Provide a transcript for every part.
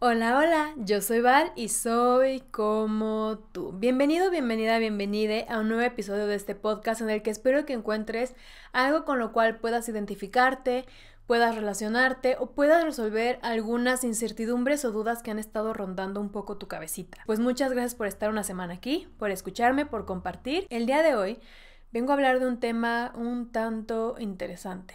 Hola, hola, yo soy Val y soy como tú. Bienvenido, bienvenida, bienvenide a un nuevo episodio de este podcast en el que espero que encuentres algo con lo cual puedas identificarte, puedas relacionarte o puedas resolver algunas incertidumbres o dudas que han estado rondando un poco tu cabecita. Pues muchas gracias por estar una semana aquí, por escucharme, por compartir. El día de hoy vengo a hablar de un tema un tanto interesante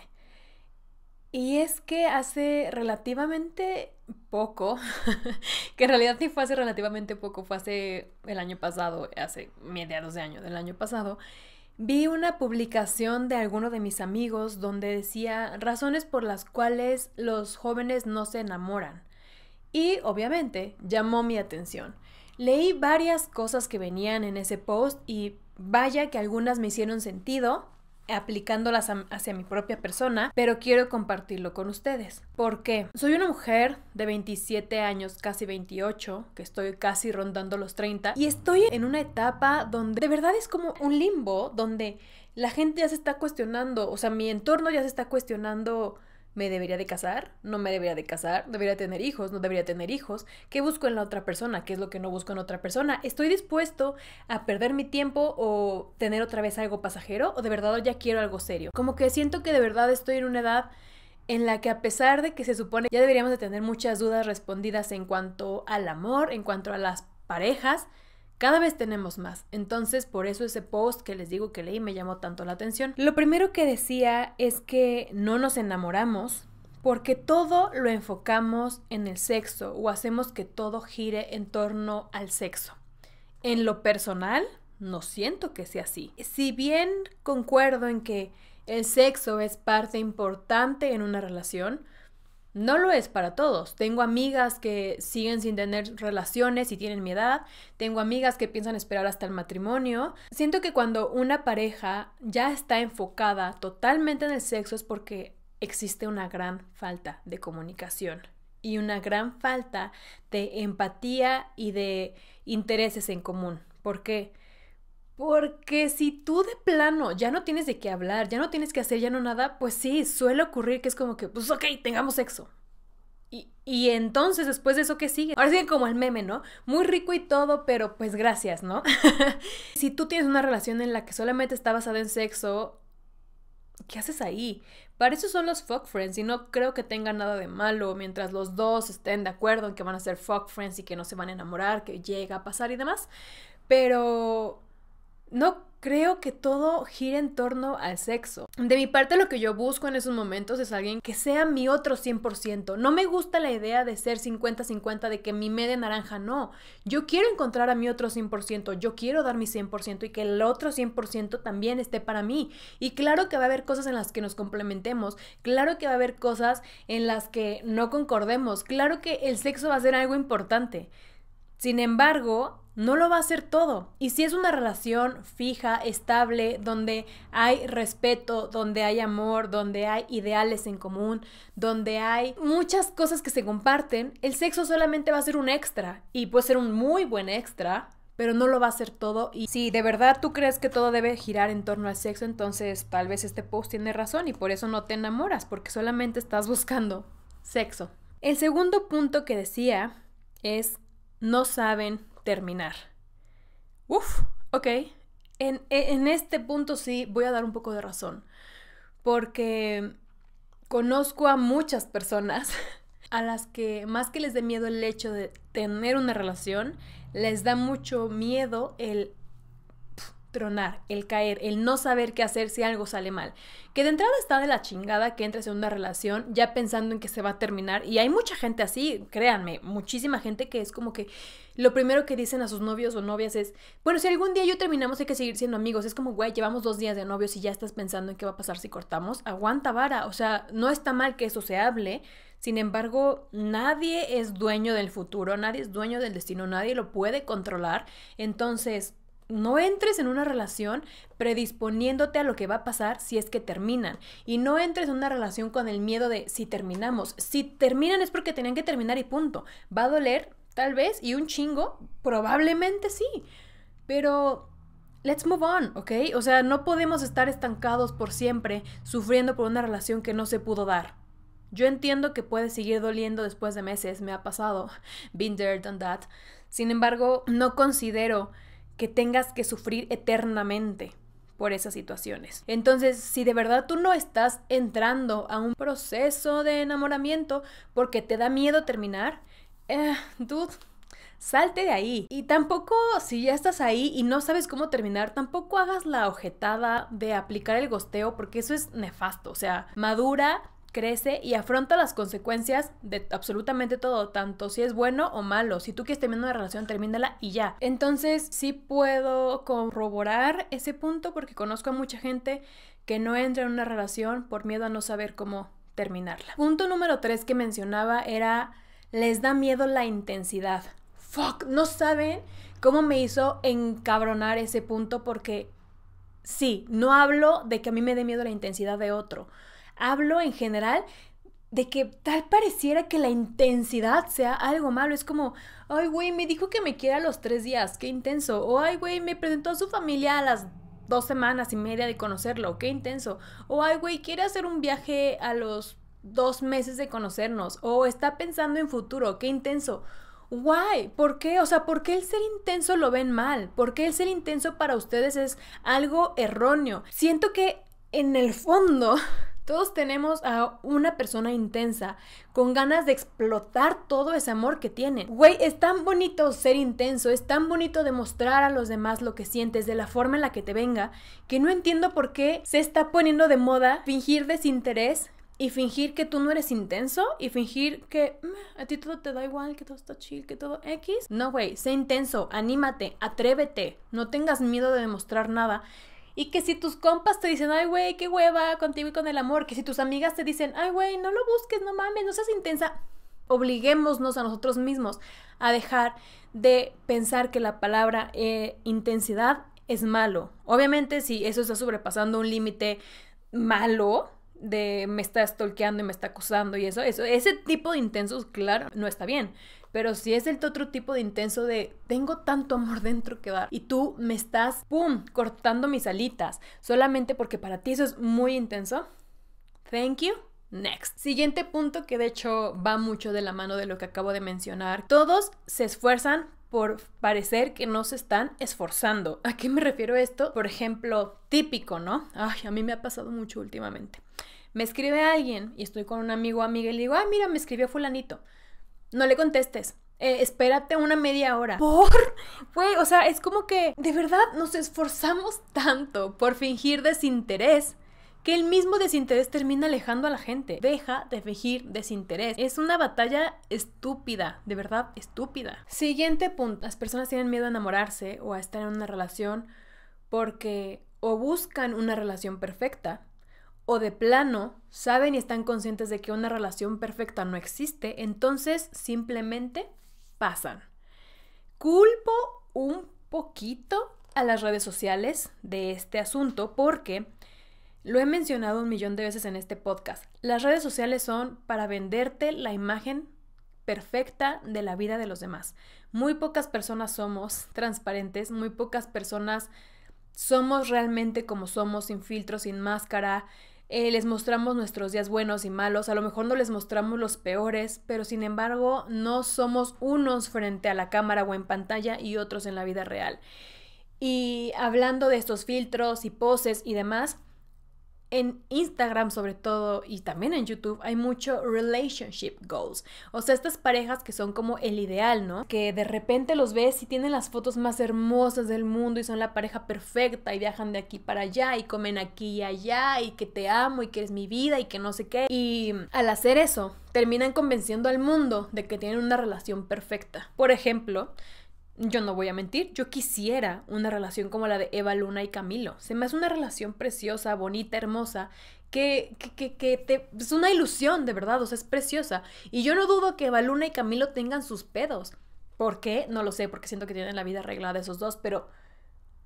y es que hace relativamente poco, que en realidad sí fue hace relativamente poco, fue hace el año pasado, hace mediados de año del año pasado, vi una publicación de alguno de mis amigos donde decía razones por las cuales los jóvenes no se enamoran. Y obviamente llamó mi atención. Leí varias cosas que venían en ese post y vaya que algunas me hicieron sentido aplicándolas hacia mi propia persona, pero quiero compartirlo con ustedes. Porque Soy una mujer de 27 años, casi 28, que estoy casi rondando los 30, y estoy en una etapa donde de verdad es como un limbo, donde la gente ya se está cuestionando, o sea, mi entorno ya se está cuestionando ¿Me debería de casar? ¿No me debería de casar? ¿Debería tener hijos? ¿No debería tener hijos? ¿Qué busco en la otra persona? ¿Qué es lo que no busco en otra persona? ¿Estoy dispuesto a perder mi tiempo o tener otra vez algo pasajero? ¿O de verdad ya quiero algo serio? Como que siento que de verdad estoy en una edad en la que a pesar de que se supone ya deberíamos de tener muchas dudas respondidas en cuanto al amor, en cuanto a las parejas, cada vez tenemos más. Entonces, por eso ese post que les digo que leí me llamó tanto la atención. Lo primero que decía es que no nos enamoramos porque todo lo enfocamos en el sexo o hacemos que todo gire en torno al sexo. En lo personal, no siento que sea así. Si bien concuerdo en que el sexo es parte importante en una relación, no lo es para todos. Tengo amigas que siguen sin tener relaciones y tienen mi edad. Tengo amigas que piensan esperar hasta el matrimonio. Siento que cuando una pareja ya está enfocada totalmente en el sexo es porque existe una gran falta de comunicación y una gran falta de empatía y de intereses en común. ¿Por qué? Porque si tú de plano ya no tienes de qué hablar, ya no tienes que hacer ya no nada, pues sí, suele ocurrir que es como que, pues ok, tengamos sexo. Y, entonces después de eso, ¿qué sigue? Ahora sigue como el meme, ¿no? Muy rico y todo, pero pues gracias, ¿no? si tú tienes una relación en la que solamente está basada en sexo, ¿qué haces ahí? Para eso son los fuck friends y no creo que tengan nada de malo mientras los dos estén de acuerdo en que van a ser fuck friends y que no se van a enamorar, que llega a pasar y demás. Pero no creo que todo gire en torno al sexo. De mi parte lo que yo busco en esos momentos es alguien que sea mi otro 100%. No me gusta la idea de ser 50-50, de que mi media naranja, no. Yo quiero encontrar a mi otro 100%, yo quiero dar mi 100% y que el otro 100% también esté para mí. Y claro que va a haber cosas en las que nos complementemos, claro que va a haber cosas en las que no concordemos, claro que el sexo va a ser algo importante. Sin embargo, no lo va a hacer todo. Y si es una relación fija, estable, donde hay respeto, donde hay amor, donde hay ideales en común, donde hay muchas cosas que se comparten, el sexo solamente va a ser un extra y puede ser un muy buen extra. Pero no lo va a hacer todo y si de verdad tú crees que todo debe girar en torno al sexo, entonces tal vez este post tiene razón y por eso no te enamoras, porque solamente estás buscando sexo. El segundo punto que decía es, no saben terminar. Uf, ok. En, este punto sí voy a dar un poco de razón, porque conozco a muchas personas a las que más que les dé miedo el hecho de tener una relación, les da mucho miedo el tronar, el caer, el no saber qué hacer si algo sale mal. Que de entrada está de la chingada que entres en una relación ya pensando en que se va a terminar y hay mucha gente así, créanme, muchísima gente que es como que lo primero que dicen a sus novios o novias es, bueno, si algún día yo terminamos hay que seguir siendo amigos. Es como, güey, llevamos dos días de novios y ya estás pensando en qué va a pasar si cortamos. Aguanta vara, o sea, no está mal que eso se hable. Sin embargo, nadie es dueño del futuro, nadie es dueño del destino, nadie lo puede controlar. Entonces, no entres en una relación predisponiéndote a lo que va a pasar si es que terminan. Y no entres en una relación con el miedo de si terminamos. Si terminan es porque tenían que terminar y punto. Va a doler, Tal vez, y un chingo, probablemente sí. Pero let's move on, ¿ok? O sea, no podemos estar estancados por siempre sufriendo por una relación que no se pudo dar. Yo entiendo que puede seguir doliendo después de meses, me ha pasado, been there, done that. Sin embargo, no considero que tengas que sufrir eternamente por esas situaciones. Entonces, si de verdad tú no estás entrando a un proceso de enamoramiento porque te da miedo terminar, eh, dude, salte de ahí. Y tampoco, si ya estás ahí y no sabes cómo terminar, tampoco hagas la ojetada de aplicar el gosteo, porque eso es nefasto. O sea, madura, crece y afronta las consecuencias de absolutamente todo, tanto si es bueno o malo. Si tú quieres terminar una relación, termínala y ya. Entonces, sí puedo corroborar ese punto porque conozco a mucha gente que no entra en una relación por miedo a no saber cómo terminarla. Punto número 3 que mencionaba era les da miedo la intensidad. Fuck, no saben cómo me hizo encabronar ese punto porque sí, no hablo de que a mí me dé miedo la intensidad de otro. Hablo en general de que tal pareciera que la intensidad sea algo malo. Es como, ay, güey, me dijo que me quiere a los tres días, qué intenso. O, ay, güey, me presentó a su familia a las dos semanas y media de conocerlo, qué intenso. O, ay, güey, quiere hacer un viaje a los dos meses de conocernos o está pensando en futuro, qué intenso. Why? ¿Por qué? O sea, ¿por qué el ser intenso lo ven mal? ¿Por qué el ser intenso para ustedes es algo erróneo? Siento que en el fondo todos tenemos a una persona intensa, con ganas de explotar todo ese amor que tienen. Güey, es tan bonito ser intenso, es tan bonito demostrar a los demás lo que sientes de la forma en la que te venga, que no entiendo por qué se está poniendo de moda fingir desinterés, y fingir que tú no eres intenso y fingir que mm, a ti todo te da igual, que todo está chill, que todo X. No, güey, sé intenso, anímate, atrévete, no tengas miedo de demostrar nada. Y que si tus compas te dicen, ay, güey, qué hueva contigo y con el amor, que si tus amigas te dicen, ay, güey, no lo busques, no mames, no seas intensa, obliguémonos a nosotros mismos a dejar de pensar que la palabra eh, intensidad es malo. Obviamente, si eso está sobrepasando un límite malo, de me estás stalkeando y me está acosando y eso, eso, ese tipo de intensos, claro, no está bien. Pero si es el otro tipo de intenso de tengo tanto amor dentro que dar y tú me estás, ¡pum!, cortando mis alitas solamente porque para ti eso es muy intenso. Thank you. Next. Siguiente punto que de hecho va mucho de la mano de lo que acabo de mencionar. Todos se esfuerzan por parecer que no se están esforzando. ¿A qué me refiero esto? Por ejemplo, típico, ¿no? Ay, a mí me ha pasado mucho últimamente. Me escribe alguien y estoy con un amigo o amiga y le digo, ah, mira, me escribió fulanito. No le contestes. Eh, espérate una media hora. ¿Por? Güey, o sea, es como que de verdad nos esforzamos tanto por fingir desinterés que el mismo desinterés termina alejando a la gente. Deja de fingir desinterés. Es una batalla estúpida, de verdad estúpida. Siguiente punto. Las personas tienen miedo a enamorarse o a estar en una relación porque o buscan una relación perfecta o de plano saben y están conscientes de que una relación perfecta no existe, entonces simplemente pasan. Culpo un poquito a las redes sociales de este asunto porque lo he mencionado un millón de veces en este podcast. Las redes sociales son para venderte la imagen perfecta de la vida de los demás. Muy pocas personas somos transparentes, muy pocas personas somos realmente como somos, sin filtro, sin máscara, eh, les mostramos nuestros días buenos y malos, a lo mejor no les mostramos los peores, pero sin embargo no somos unos frente a la cámara o en pantalla y otros en la vida real. Y hablando de estos filtros y poses y demás, en Instagram sobre todo y también en YouTube hay mucho relationship goals. O sea, estas parejas que son como el ideal, ¿no? Que de repente los ves y tienen las fotos más hermosas del mundo y son la pareja perfecta y viajan de aquí para allá y comen aquí y allá y que te amo y que eres mi vida y que no sé qué. Y al hacer eso, terminan convenciendo al mundo de que tienen una relación perfecta. Por ejemplo, yo no voy a mentir, yo quisiera una relación como la de Eva Luna y Camilo. Se me hace una relación preciosa, bonita, hermosa, que, que, que te, es una ilusión, de verdad, o sea, es preciosa. Y yo no dudo que Eva Luna y Camilo tengan sus pedos. ¿Por qué? No lo sé, porque siento que tienen la vida arreglada esos dos, pero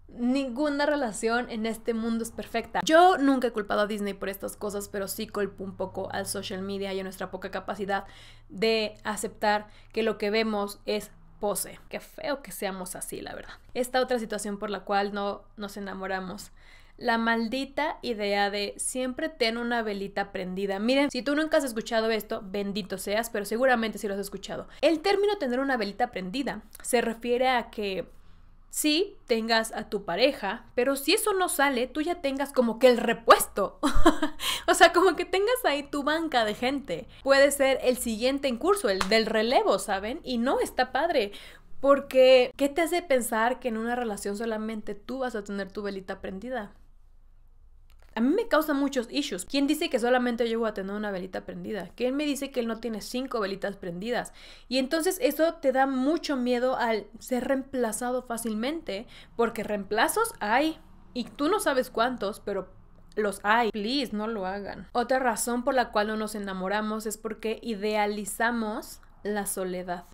ninguna relación en este mundo es perfecta. Yo nunca he culpado a Disney por estas cosas, pero sí culpo un poco al social media y a nuestra poca capacidad de aceptar que lo que vemos es pose. Qué feo que seamos así, la verdad. Esta otra situación por la cual no nos enamoramos. La maldita idea de siempre tener una velita prendida. Miren, si tú nunca has escuchado esto, bendito seas, pero seguramente sí lo has escuchado. El término tener una velita prendida se refiere a que sí tengas a tu pareja, pero si eso no sale, tú ya tengas como que el repuesto. o sea, como que tengas ahí tu banca de gente. Puede ser el siguiente en curso, el del relevo, ¿saben? Y no está padre. Porque, ¿qué te hace pensar que en una relación solamente tú vas a tener tu velita prendida? A mí me causa muchos issues. ¿Quién dice que solamente yo a tener una velita prendida? ¿Quién me dice que él no tiene cinco velitas prendidas? Y entonces eso te da mucho miedo al ser reemplazado fácilmente, porque reemplazos hay. Y tú no sabes cuántos, pero los hay. Please, no lo hagan. Otra razón por la cual no nos enamoramos es porque idealizamos la soledad.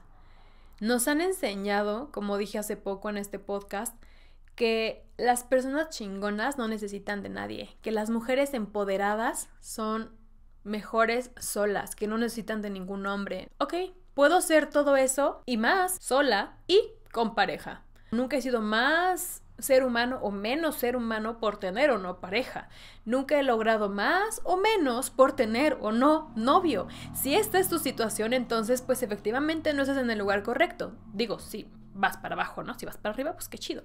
Nos han enseñado, como dije hace poco en este podcast, que las personas chingonas no necesitan de nadie, que las mujeres empoderadas son mejores solas, que no necesitan de ningún hombre. Ok, puedo ser todo eso y más sola y con pareja. Nunca he sido más ser humano o menos ser humano por tener o no pareja. Nunca he logrado más o menos por tener o no novio. Si esta es tu situación, entonces pues efectivamente no estás en el lugar correcto. Digo, si vas para abajo, ¿no? Si vas para arriba, pues qué chido.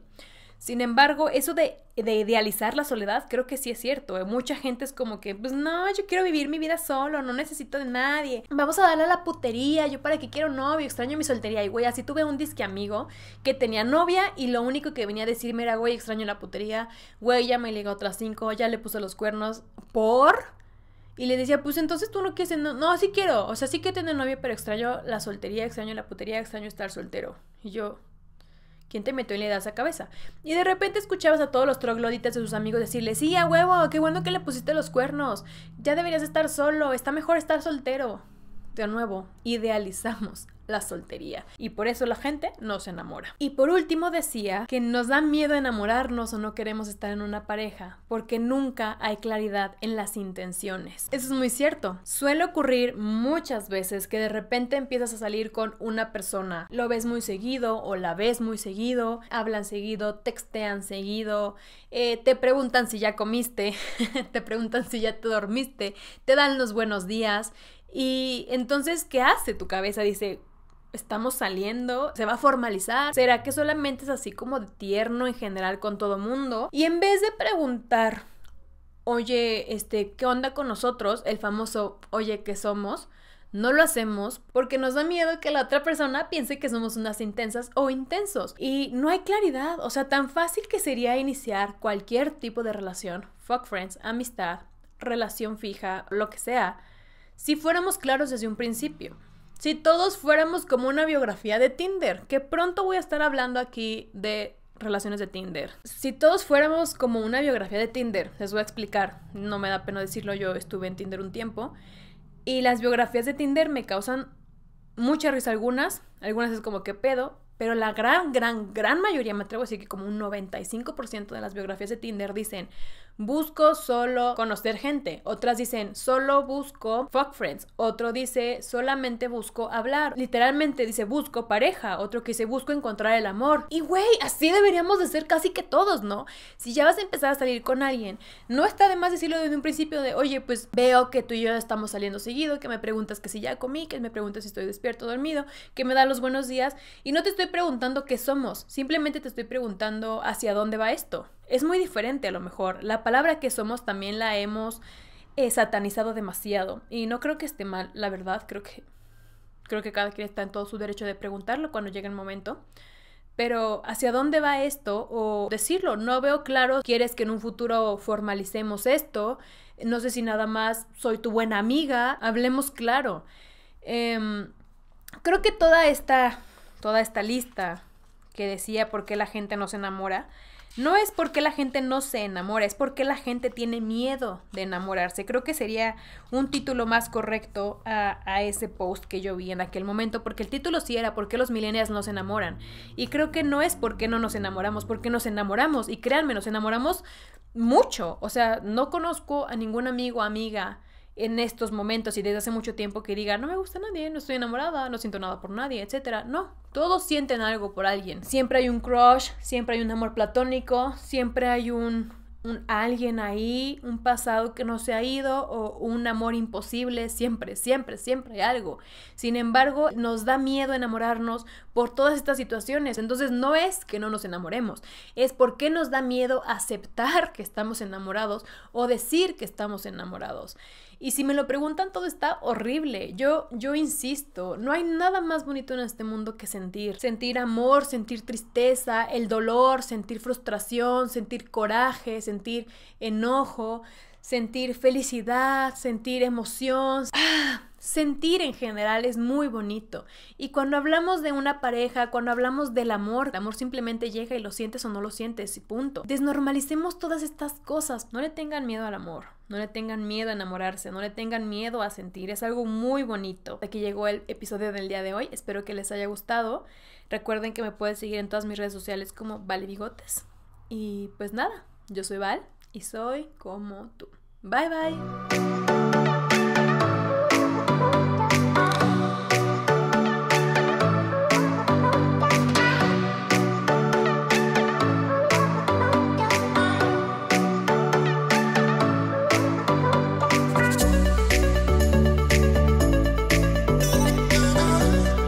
Sin embargo, eso de, de, idealizar la soledad creo que sí es cierto. ¿eh? Mucha gente es como que, pues no, yo quiero vivir mi vida solo, no necesito de nadie. Vamos a darle a la putería, yo para qué quiero novio, extraño mi soltería. Y güey, así tuve un disque amigo que tenía novia y lo único que venía a decirme era, güey, extraño la putería, güey, ya me ligó otras cinco, ya le puse los cuernos. ¿Por? Y le decía, pues entonces tú no quieres... No, no, sí quiero. O sea, sí que tener novia, pero extraño la soltería, extraño la putería, extraño estar soltero. Y yo, ¿Quién te metió en la edad a cabeza? Y de repente escuchabas a todos los trogloditas de sus amigos decirle, sí, a huevo, qué bueno que le pusiste los cuernos, ya deberías estar solo, está mejor estar soltero. De nuevo, idealizamos la soltería. Y por eso la gente no se enamora. Y por último decía que nos da miedo enamorarnos o no queremos estar en una pareja porque nunca hay claridad en las intenciones. Eso es muy cierto. Suele ocurrir muchas veces que de repente empiezas a salir con una persona. Lo ves muy seguido o la ves muy seguido, hablan seguido, textean seguido, eh, te preguntan si ya comiste, te preguntan si ya te dormiste, te dan los buenos días. Y entonces, ¿qué hace tu cabeza? Dice, estamos saliendo, se va a formalizar, será que solamente es así como tierno en general con todo mundo. Y en vez de preguntar, oye, este, ¿qué onda con nosotros? El famoso, oye, ¿qué somos? No lo hacemos porque nos da miedo que la otra persona piense que somos unas intensas o intensos. Y no hay claridad, o sea, tan fácil que sería iniciar cualquier tipo de relación, fuck friends, amistad, relación fija, lo que sea, si fuéramos claros desde un principio si todos fuéramos como una biografía de Tinder, que pronto voy a estar hablando aquí de relaciones de Tinder. Si todos fuéramos como una biografía de Tinder, les voy a explicar, no me da pena decirlo, yo estuve en Tinder un tiempo y las biografías de Tinder me causan mucha risa algunas, algunas es como que pedo, pero la gran, gran, gran mayoría, me atrevo a decir que como un 95% de las biografías de Tinder dicen, busco solo conocer gente. Otras dicen, solo busco fuck friends. Otro dice, solamente busco hablar. Literalmente dice, busco pareja. Otro que dice, busco encontrar el amor. Y güey, así deberíamos de ser casi que todos, ¿no? Si ya vas a empezar a salir con alguien, no está de más decirlo desde un principio de, oye, pues veo que tú y yo estamos saliendo seguido, que me preguntas que si ya comí, que me preguntas si estoy despierto o dormido, que me da los buenos días. Y no te estoy preguntando qué somos, simplemente te estoy preguntando hacia dónde va esto es muy diferente a lo mejor. La palabra que somos también la hemos eh, satanizado demasiado. Y no creo que esté mal, la verdad. Creo que, creo que cada quien está en todo su derecho de preguntarlo cuando llegue el momento. Pero ¿hacia dónde va esto? O decirlo, no veo claro, quieres que en un futuro formalicemos esto, no sé si nada más soy tu buena amiga, hablemos claro. Em, creo que toda esta, toda esta lista que decía por qué la gente no se enamora, no es porque la gente no se enamora, es porque la gente tiene miedo de enamorarse. Creo que sería un título más correcto a, ese post que yo vi en aquel momento, porque el título sí era ¿Por qué los millennials no se enamoran? Y creo que no es porque no nos enamoramos, porque nos enamoramos. Y créanme, nos enamoramos mucho. O sea, no conozco a ningún amigo, amiga en estos momentos y desde hace mucho tiempo que diga, no me gusta nadie, no estoy enamorada, no siento nada por nadie, etc. No, todos sienten algo por alguien. Siempre hay un crush, siempre hay un amor platónico, siempre hay un, un alguien ahí, un pasado que no se ha ido o un amor imposible, siempre, siempre, siempre hay algo. Sin embargo, nos da miedo enamorarnos por todas estas situaciones. Entonces no es que no nos enamoremos, es porque nos da miedo aceptar que estamos enamorados o decir que estamos enamorados. Y si me lo preguntan, todo está horrible. Yo, yo insisto, no hay nada más bonito en este mundo que sentir. Sentir amor, sentir tristeza, el dolor, sentir frustración, sentir coraje, sentir enojo, sentir felicidad, sentir emoción. ¡Ah! Sentir en general es muy bonito. Y cuando hablamos de una pareja, cuando hablamos del amor, el amor simplemente llega y lo sientes o no lo sientes y punto. Desnormalicemos todas estas cosas. No le tengan miedo al amor. No le tengan miedo a enamorarse, no le tengan miedo a sentir, es algo muy bonito. Aquí llegó el episodio del día de hoy, espero que les haya gustado. Recuerden que me pueden seguir en todas mis redes sociales como Vale Bigotes. Y pues nada, yo soy Val y soy como tú. Bye bye.